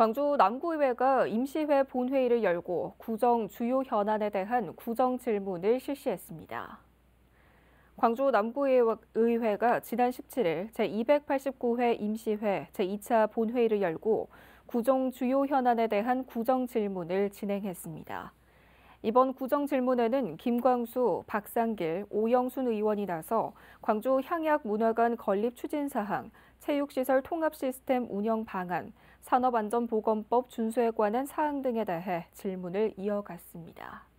광주 남구의회가 임시회 본회의를 열고 구정 주요 현안에 대한 구정 질문을 실시했습니다. 광주 남구의회가 지난 17일 제289회 임시회 제2차 본회의를 열고 구정 주요 현안에 대한 구정 질문을 진행했습니다. 이번 구정질문에는 김광수, 박상길, 오영순 의원이 나서 광주 향약문화관 건립 추진 사항, 체육시설 통합 시스템 운영 방안, 산업안전보건법 준수에 관한 사항 등에 대해 질문을 이어갔습니다.